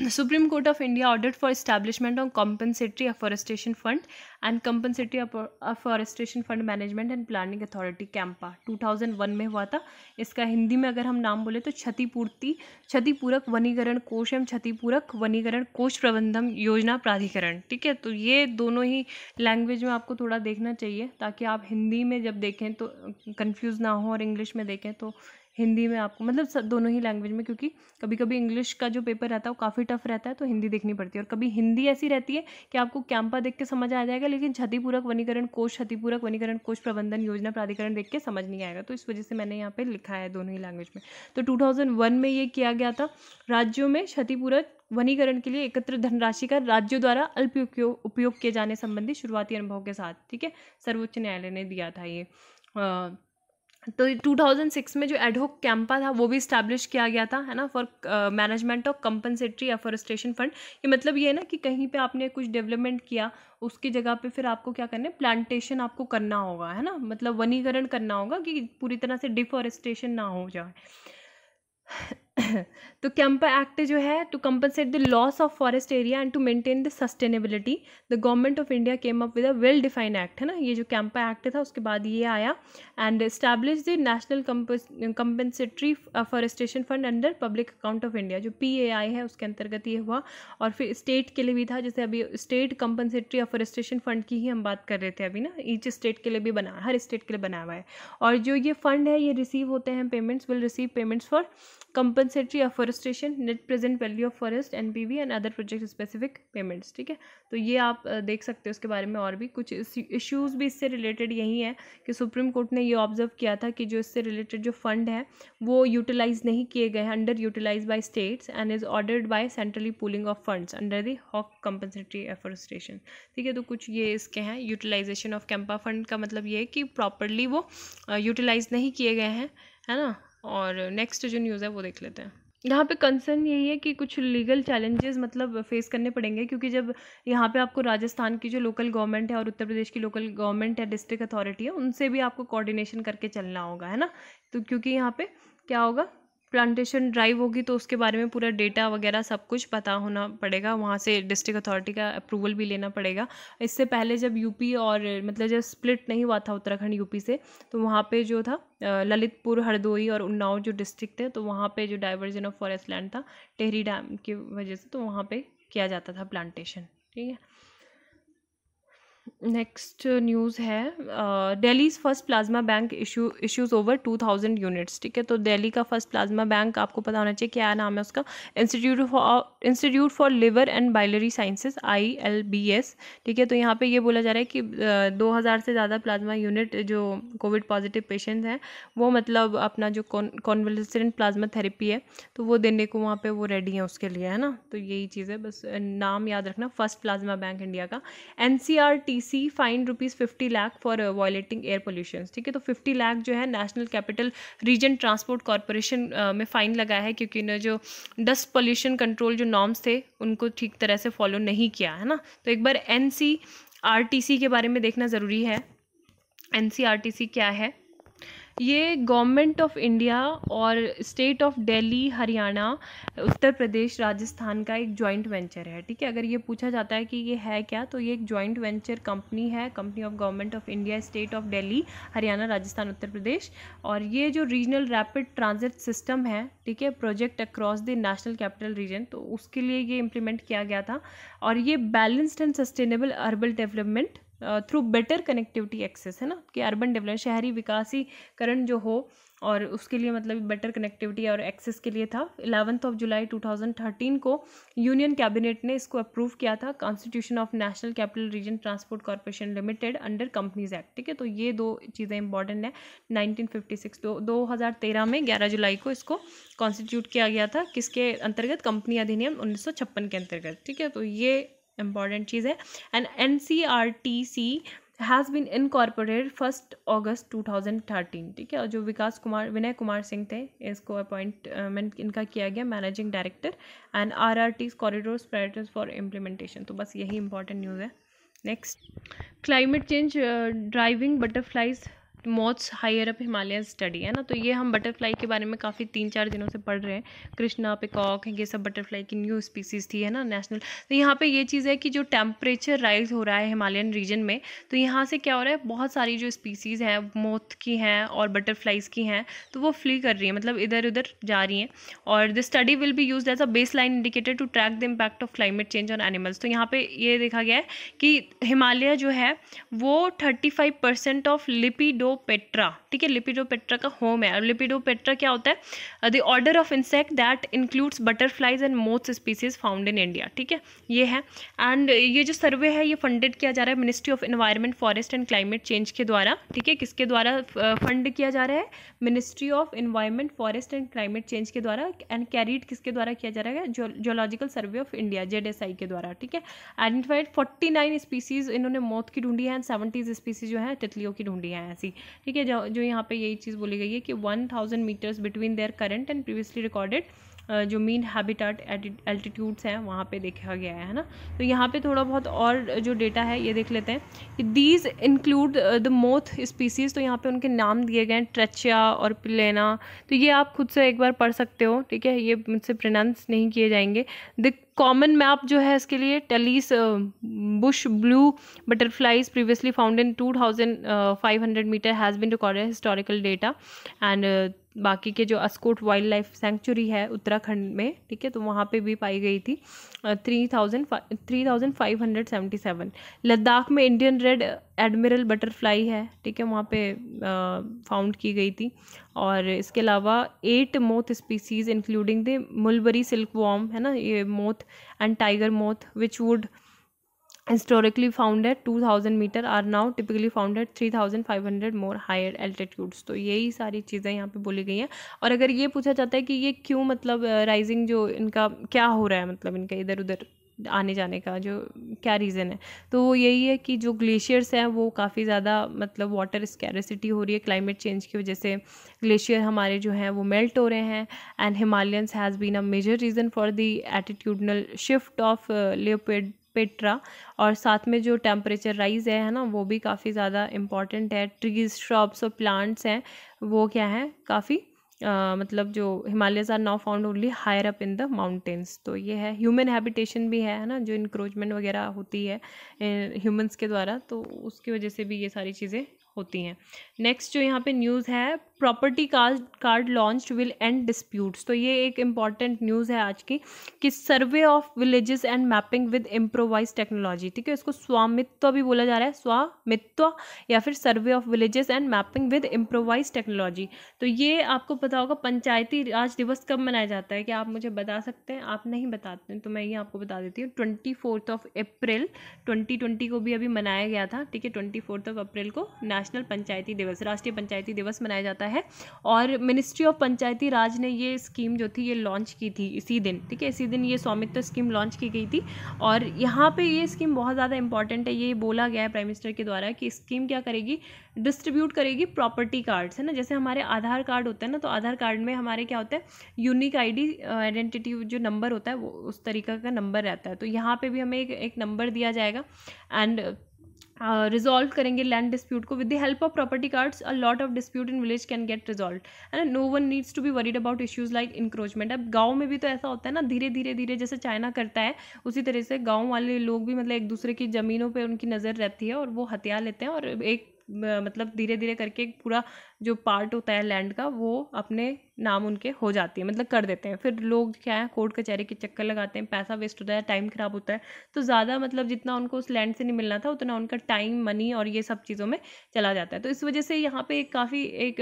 The Supreme Court of India ordered for establishment of compensatory afforestation fund and compensatory afforestation fund management and planning authority CAMPA 2001 में हुआ था इसका हिंदी में अगर हम नाम बोले तो क्षतिपूर्ति क्षतिपूरक वनीकरण कोष एवं क्षतिपूरक वनीकरण कोष प्रबंधन योजना प्राधिकरण ठीक है तो ये दोनों ही लैंग्वेज में आपको थोड़ा देखना चाहिए ताकि आप हिंदी में जब देखें तो कन्फ्यूज़ ना हो और इंग्लिश में देखें तो हिंदी में आपको मतलब सब दोनों ही लैंग्वेज में क्योंकि कभी कभी इंग्लिश का जो पेपर रहता है वो काफ़ी टफ रहता है तो हिंदी देखनी पड़ती है और कभी हिंदी ऐसी रहती है कि आपको कैंपा देख के समझ आ जाएगा आएगा लेकिन क्षतिपूरक वनीकरण कोष क्षतिपूरक वनीकरण कोष प्रबंधन योजना प्राधिकरण देख के समझ नहीं आएगा तो इस वजह से मैंने यहाँ पे लिखा है दोनों ही लैंग्वेज में तो 2001 में ये किया गया था राज्यों में क्षतिपूरक वनीकरण के लिए एकत्र धनराशि का राज्यों द्वारा अल्प उपयोग किए जाने संबंधी शुरुआती अनुभव के साथ ठीक है सर्वोच्च न्यायालय ने दिया था ये तो 2006 में जो एडहोक कैंपा था वो भी इस्टेब्लिश किया गया था है ना for management of compensatory afforestation fund ये मतलब ये है ना कि कहीं पे आपने कुछ डेवलपमेंट किया उसकी जगह पे फिर आपको क्या करना है प्लांटेशन आपको करना होगा है ना मतलब वनीकरण करना होगा कि पूरी तरह से डिफॉरेस्टेशन ना हो जाए तो कैंपा एक्ट जो है to compensate the loss of forest area and to maintain the sustainability the government of India came up with a well defined act है ना ये जो कैंपा एक्ट था उसके बाद ये आया and establish the national compensatory afforestation fund under public account of India जो पी ए आई है उसके अंतर्गत ये हुआ और फिर स्टेट के लिए भी था जैसे अभी स्टेट कंपनसेटरी फॉरेस्टेशन फंड की ही हम बात कर रहे थे अभी ना ईच स्टेट के लिए भी बना हर स्टेट के लिए बना हुआ है और जो ये फंड है ये रिसीव होते हैं payments will receive payments for compensatory afforestation net present value of forest N P V and other project specific payments ठीक है तो ये आप देख सकते हो उसके बारे में और भी कुछ इश्यूज़ भी इससे रिलेटेड यही है कि सुप्रीम कोर्ट ने ये ऑब्जर्व किया था कि जो इससे रिलेटेड जो फंड है वो यूटिलाइज नहीं किए गए हैं under utilise by states and is ordered by centrally pooling of fund under the hawk compensatory afforestation ठीक है तो कुछ ये इसके हैं यूटिलाइजेशन ऑफ कैंपा फंड का मतलब ये है कि प्रॉपरली वो यूटिलाइज नहीं किए गए हैं है ना और नेक्स्ट जो न्यूज़ है वो देख लेते हैं यहाँ पे कंसर्न यही है कि कुछ लीगल चैलेंजेस मतलब फेस करने पड़ेंगे क्योंकि जब यहाँ पे आपको राजस्थान की जो लोकल गवर्नमेंट है और उत्तर प्रदेश की लोकल गवर्नमेंट है डिस्ट्रिक्ट अथॉरिटी है उनसे भी आपको कोऑर्डिनेशन करके चलना होगा है ना तो क्योंकि यहाँ पे क्या होगा प्लांटेशन ड्राइव होगी तो उसके बारे में पूरा डेटा वगैरह सब कुछ पता होना पड़ेगा वहाँ से डिस्ट्रिक्ट अथॉरिटी का अप्रूवल भी लेना पड़ेगा इससे पहले जब यूपी और मतलब जब स्प्लिट नहीं हुआ था उत्तराखंड यूपी से तो वहाँ पे जो था ललितपुर हरदोई और उन्नाव जो डिस्ट्रिक्ट थे तो वहाँ पर जो डाइवर्जन ऑफ फॉरेस्ट लैंड था टेहरी डैम की वजह से तो वहाँ पर किया जाता था प्लांटेशन ठीक है नेक्स्ट न्यूज़ है Delhi's first plasma bank issue issues over two thousand units ठीक है तो दिल्ली का फर्स्ट प्लाज्मा बैंक आपको पता होना चाहिए क्या नाम है उसका institute for institute for liver and biliary sciences I L B S ठीक है तो यहाँ पे ये बोला जा रहा है कि uh, दो हज़ार से ज़्यादा प्लाज्मा यूनिट जो कोविड पॉजिटिव पेशेंट हैं वो मतलब अपना जो कॉन्वलसेंट प्लाज्मा थेरेपी है तो वो देने को वहाँ पर वो रेडी हैं उसके लिए है ना तो यही चीज़ है बस नाम याद रखना फर्स्ट प्लाज्मा बैंक इंडिया का N C R T T C fine rupees fifty lakh for violating air pollution ठीक है तो फिफ्टी लाख जो है national capital region transport corporation में फ़ाइन लगा है क्योंकि इन्होंने जो डस्ट पोल्यूशन कंट्रोल जो नॉर्म्स थे उनको ठीक तरह से फॉलो नहीं किया है ना तो एक बार N C R T C के बारे में देखना ज़रूरी है N C R T C क्या है ये गवर्नमेंट ऑफ इंडिया और स्टेट ऑफ दिल्ली हरियाणा उत्तर प्रदेश राजस्थान का एक जॉइंट वेंचर है ठीक है अगर ये पूछा जाता है कि ये है क्या तो ये एक जॉइंट वेंचर कंपनी है company of government of India state of Delhi Haryana Rajasthan Uttar Pradesh और ये जो रीजनल रैपिड ट्रांजिट सिस्टम है ठीक है project across the national capital region तो उसके लिए ये इम्प्लीमेंट किया गया था और ये balanced and sustainable urban development through better connectivity access है ना कि अर्बन डेवलप शहरी विकासीकरण जो हो और उसके लिए मतलब बेटर कनेक्टिविटी और एक्सेस के लिए था इलेवंथ ऑफ जुलाई 2013 को यूनियन कैबिनेट ने इसको अप्रूव किया था constitution of national capital region transport corporation limited under companies act ठीक है तो ये दो चीज़ें इंपॉर्टेंट हैं 1956 फिफ्टी दो हज़ार तेरह में ग्यारह जुलाई को इसको कॉन्स्टिट्यूट किया गया था किसके अंतर्गत कंपनी अधिनियम उन्नीस के अंतर्गत ठीक है तो ये इम्पॉर्टेंट चीज़ है and N C R T C has been incorporate first August two thousand thirteen ठीक है और जो विकास कुमार विनय कुमार सिंह थे इसको अपॉइंटमेंट इनका किया गया managing director and R R T corridor priorities for implementation तो बस यही इंपॉर्टेंट न्यूज़ है next climate change driving butterflies moths higher up Himalaya study है ना तो ये हम बटरफ्लाई के बारे में काफ़ी तीन चार दिनों से पढ़ रहे हैं कृष्णा पिकॉक ये सब बटरफ्लाई की न्यू स्पीसीज थी है ना नेशनल तो यहाँ पे ये चीज़ है कि जो टेम्परेचर राइज हो रहा है हिमालयन रीजन में तो यहाँ से क्या हो रहा है बहुत सारी जो स्पीसीज़ हैं मोथ की हैं और बटरफ्लाइज़ की हैं तो वो फ्ली कर रही है मतलब इधर उधर जा रही हैं और the study will be use as a baseline indicator to track the impact of climate change on animals तो यहाँ पर ये देखा गया है कि हिमालय जो है वो थर्टी फाइव परसेंट ऑफ लिपिडो लिपिडोपेट्रा ठीक है लिपिडोपेट्रा का होम है और लिपिडोपेट्रा क्या होता है the order of insect that includes butterflies and most species found in India ठीक है ये है एंड ये जो सर्वे है ये फंडेड किया जा रहा है ministry of environment forest and climate change के द्वारा ठीक है किसके द्वारा फंड uh, किया जा रहा है ministry of environment forest and climate change के द्वारा एंड कैरीड किसके द्वारा किया जा रहा है zoological survey of India Z के द्वारा ठीक है आइडेंटिफाइड फोर्टी नाइन स्पीसीज इन्होंने मौत की ढूंढी है एंड सेवेंटीज स्पीसीज जो है तितलियों की ढूंढी है ऐसी ठीक है जो यहाँ पे यही चीज़ बोली गई है कि one thousand meters between their current and previously recorded जो मीन हैबिटाट एल्टीट्यूड्स हैं वहाँ पे देखा गया है ना तो यहाँ पे थोड़ा बहुत और जो डेटा है ये देख लेते हैं कि these include the moth species तो यहाँ पे उनके नाम दिए गए हैं ट्रचिया और पिलेना तो ये आप खुद से एक बार पढ़ सकते हो ठीक है ये मुझसे प्रनाउंस नहीं किए जाएंगे द कॉमन मैप जो है इसके लिए टेलीस bush blue butterflies previously found in two thousand five hundred meter has been recorded historical data and बाकी के जो अस्कोट वाइल्ड लाइफ सेंचुरी है उत्तराखंड में ठीक है तो वहाँ पे भी पाई गई थी three thousand three thousand five hundred seventy seven Ladakh में इंडियन रेड एडमिरल बटरफ्लाई है ठीक है वहाँ पे फाउंड की गई थी और इसके अलावा eight moth species including the mulberry silk worm है ना ये moth and tiger moth which would historically founded to 2000 meter are now typically found five 3500 more higher altitudes तो यही सारी चीज़ें यहाँ पे बोली गई हैं और अगर ये पूछा जाता है कि ये क्यों मतलब राइजिंग जो इनका क्या हो रहा है मतलब इनका इधर उधर आने जाने का जो क्या रीज़न है तो वो यही है कि जो ग्लेशियर्स हैं वो काफ़ी ज़्यादा मतलब वाटर स्कैरसिटी हो रही है क्लाइमेट चेंज की वजह से ग्लेशियर हमारे जो हैं वो मेल्ट हो रहे हैं and Himalayans has been a major reason for the altitudinal shift of lepidoptera और साथ में जो टेम्परेचर राइज है है ना वो भी काफ़ी ज़्यादा इम्पॉर्टेंट है ट्रीज श्रॉप्स और प्लांट्स हैं वो क्या है काफ़ी मतलब जो Himalayas are now found only higher up in the mountains तो ये है ह्यूमन हैबिटेशन भी है ना जो इंक्रोचमेंट वगैरह होती है ह्यूमंस के द्वारा तो उसकी वजह से भी ये सारी चीज़ें होती हैं नेक्स्ट जो यहाँ पे न्यूज़ है property card card launch will end disputes तो ये एक इम्पॉर्टेंट न्यूज़ है आज की कि survey of villages and mapping with improvise technology ठीक है इसको स्वामित्व भी बोला जा रहा है स्वामित्व या फिर survey of villages and mapping with improvise technology तो ये आपको पता होगा पंचायती राज दिवस कब मनाया जाता है क्या आप मुझे बता सकते हैं आप नहीं बताते तो मैं ये आपको बता देती हूँ twenty fourth of April twenty twenty को भी अभी मनाया गया था ठीक है ट्वेंटी फोर्थ ऑफ अप्रैल को नेशनल पंचायती दिवस राष्ट्रीय पंचायती दिवस मनाया जाता है है और मिनिस्ट्री ऑफ पंचायती राज ने ये स्कीम जो थी ये लॉन्च की थी इसी दिन ठीक है इसी दिन ये स्वामित्व स्कीम लॉन्च की गई थी और यहाँ पे ये स्कीम बहुत ज़्यादा इंपॉर्टेंट है ये बोला गया है प्राइम मिनिस्टर के द्वारा कि स्कीम क्या करेगी डिस्ट्रीब्यूट करेगी प्रॉपर्टी कार्ड्स है ना जैसे हमारे आधार कार्ड होते हैं ना तो आधार कार्ड में हमारे क्या होता है यूनिक आईडी आइडेंटिटी जो नंबर होता है वो उस तरीका का नंबर रहता है तो यहाँ पे भी हमें एक एक नंबर दिया जाएगा एंड रिजॉल्व करेंगे लैंड डिस्प्यूट को with the help of property cards a lot of dispute in village can get resolve है ना no one needs to be worried about issues like encroachment अब गाँव में भी तो ऐसा होता है ना धीरे धीरे धीरे जैसे चाइना करता है उसी तरह से गाँव वाले लोग भी मतलब एक दूसरे की ज़मीनों पर उनकी नज़र रहती है और वो हथियार लेते हैं और एक मतलब धीरे धीरे करके पूरा जो पार्ट होता है लैंड का वो अपने नाम उनके हो जाती है मतलब कर देते हैं फिर लोग क्या है कोर्ट कचहरी के चक्कर लगाते हैं पैसा वेस्ट होता है टाइम ख़राब होता है तो ज़्यादा मतलब जितना उनको उस लैंड से नहीं मिलना था उतना उनका टाइम मनी और ये सब चीज़ों में चला जाता है तो इस वजह से यहाँ पर एक काफ़ी एक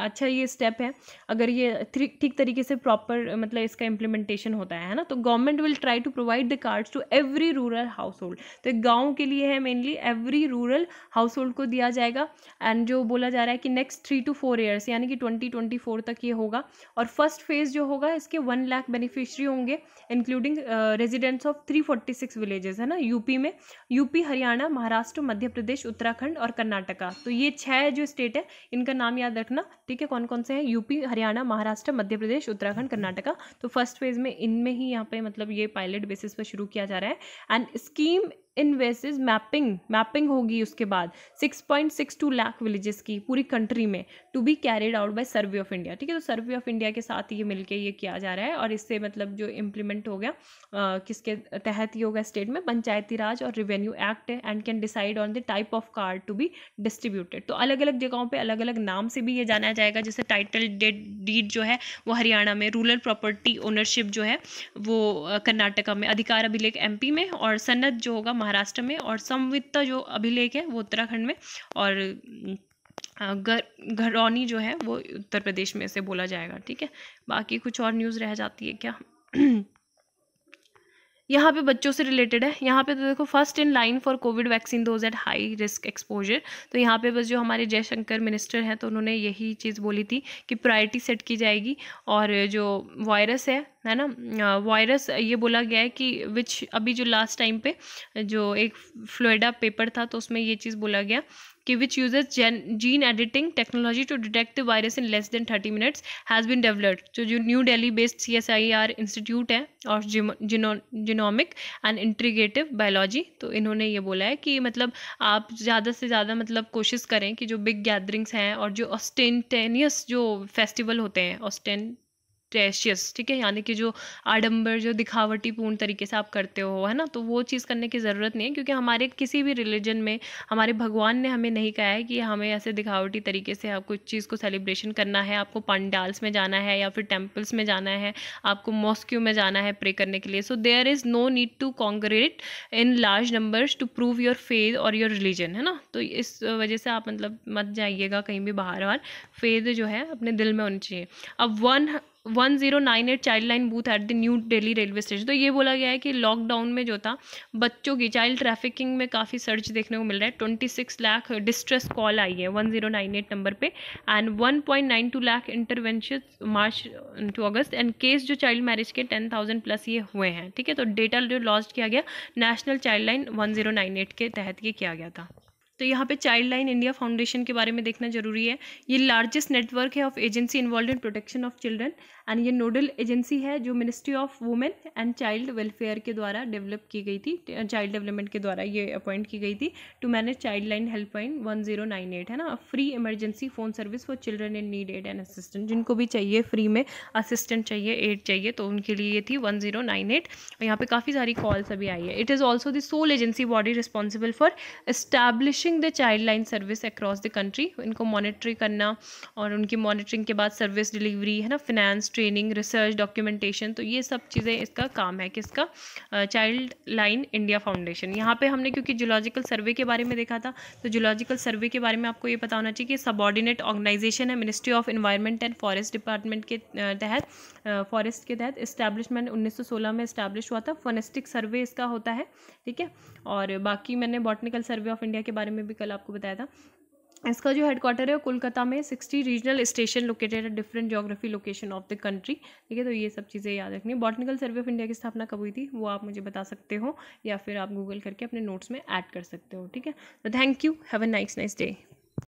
अच्छा ये स्टेप है अगर ये ठीक तरीके से प्रॉपर मतलब इसका इम्प्लीमेंटेशन होता है ना तो government will try to provide the cards to every rural household तो एक गाँव के लिए है mainly every rural household को दिया जाएगा एंड जो बोला जा रहा है कि next three to four years यानी कि ट्वेंटी ट्वेंटी फोर तक ये होगा और फर्स्ट फेज़ जो होगा इसके वन लाख बेनिफिशरी होंगे including residents of three forty six villages है ना यूपी में यूपी हरियाणा महाराष्ट्र मध्य प्रदेश उत्तराखंड और कर्नाटका तो ये छः जो स्टेट है इनका नाम याद रखना ठीक है कौन कौन से हैं यूपी हरियाणा महाराष्ट्र मध्य प्रदेश उत्तराखंड कर्नाटका तो फर्स्ट फेज़ में इनमें ही यहाँ पर मतलब ये पायलट बेसिस पर शुरू किया जा रहा है and scheme envisages mapping mapping होगी उसके बाद 6.62 लाख विलेजेस की पूरी कंट्री में to be carried out by survey of India ठीक है तो सर्वे ऑफ इंडिया के साथ ये मिलके ये किया जा रहा है और इससे मतलब जो इम्प्लीमेंट हो गया आ, किसके तहत ये होगा स्टेट में पंचायती राज और revenue act and can decide on the type of card to be distributed तो अलग अलग जगहों पर अलग अलग नाम से भी ये जाना जाएगा जैसे टाइटल डीड जो है वो हरियाणा में रूरल प्रॉपर्टी ओनरशिप जो है वो कर्नाटका में अधिकार अभिलेख पी में और सनत जो होगा महाराष्ट्र में और समवित्ता जो अभिलेख है वो उत्तराखंड में और गर घरौनी जो है वो उत्तर प्रदेश में से बोला जाएगा ठीक है बाकी कुछ और न्यूज़ रह जाती है क्या यहाँ पे बच्चों से रिलेटेड है यहाँ पे तो देखो first in line for covid vaccine those at high risk exposure तो यहाँ पे बस जो हमारे जयशंकर मिनिस्टर हैं तो उन्होंने यही चीज़ बोली थी कि प्रायोरिटी सेट की जाएगी और जो वायरस है है ना वायरस ये बोला गया है कि विच अभी जो लास्ट टाइम पे जो एक फ्लोइडा पेपर था तो उसमें ये चीज़ बोला गया कि which use gene editing technology to detect detect the virus in less than 30 minutes has been जो जो New Delhi based C S I R institute है और जिनो जिनोमिक एंड इंट्रीगेटिव बायोलॉजी तो इन्होंने ये बोला है कि मतलब आप ज़्यादा से ज़्यादा मतलब कोशिश करें कि जो बिग गैदरिंग्स हैं और जो ऑस्टेंटेनियस जो फेस्टिवल होते हैं ऑस्टेन टेशियस ठीक है यानी कि जो आडंबर जो दिखावटी पूर्ण तरीके से आप करते हो है ना तो वो चीज़ करने की ज़रूरत नहीं है क्योंकि हमारे किसी भी रिलीजन में हमारे भगवान ने हमें नहीं कहा है कि हमें ऐसे दिखावटी तरीके से आप कुछ चीज़ को सेलिब्रेशन करना है आपको पंडाल्स में जाना है या फिर टेम्पल्स में जाना है आपको मॉस्क्यू में जाना है प्रे करने के लिए so there is no need to congregate in large numbers to prove your faith और योर रिलीजन है ना तो इस वजह से आप मतलब मत जाइएगा कहीं भी बाहर बाहर फेथ जो है अपने दिल में होनी चाहिए अब one one zero nine eight child line booth at the New Delhi railway station तो ये बोला गया है कि लॉकडाउन में जो था बच्चों की चाइल्ड ट्रैफिकिंग में काफ़ी सर्च देखने को मिल रहा है twenty six lakh distress call आई है one zero nine eight number पर and one point nine two lakh intervention March to August and case जो चाइल्ड मैरिज के टेन थाउजेंड प्लस ये हुए हैं ठीक है तो डेटा जो लॉन्च किया गया national child line one zero nine eight के तहत ये किया गया था तो यहाँ पे चाइल्ड लाइन इंडिया फाउंडेशन के बारे में देखना जरूरी है ये लार्जेस्ट नेटवर्क है of agency involve in protection of children and ये नोडल एजेंसी है जो ministry of women and child welfare के द्वारा डेवलप की गई थी चाइल्ड डेवलपमेंट के द्वारा ये अपॉइंट की गई थी to manage child line helpline one zero nine eight है ना free emergency phone service for children in need aid and assistant जिनको भी चाहिए फ्री में असिस्टेंट चाहिए एड चाहिए तो उनके लिए ये थी वन जीरो नाइन एट और यहाँ पर काफ़ी सारी कॉल्स अभी आई है it is also nodal agency body responsible for establish pushing the child line service across the country इनको मॉनिटरिंग करना और उनकी मॉनिटरिंग के बाद सर्विस डिलीवरी है ना फिनेंस ट्रेनिंग रिसर्च डॉक्यूमेंटेशन तो ये सब चीज़ें इसका काम है किसका चाइल्ड लाइन इंडिया फाउंडेशन यहाँ पे हमने क्योंकि जूलॉजिकल सर्वे के बारे में देखा था तो जोलॉजिकल सर्वे के बारे में आपको ये पता होना चाहिए कि सबॉर्डिनेट ऑर्गेनाइजेशन है ministry of environment and forest department के तहत फॉरेस्ट के तहत इस्टेब्लिशमेंट 1916 में इस्टेब्लिश हुआ था फोनेस्टिक सर्वे इसका होता है ठीक है और बाकी मैंने बॉटनिकल सर्वे ऑफ इंडिया के बारे में भी कल आपको बताया था इसका जो हेडक्वार्टर है कोलकाता में सिक्सटी रीजनल स्टेशन लोकेटेड है different geography location of the country ठीक है तो ये सब चीज़ें याद रखनी बॉटनिकल सर्वे ऑफ इंडिया की स्थापना कब हुई थी वो आप मुझे बता सकते हो या फिर आप गूगल करके अपने नोट्स में ऐड कर सकते हो ठीक है तो thank you have a nice nice day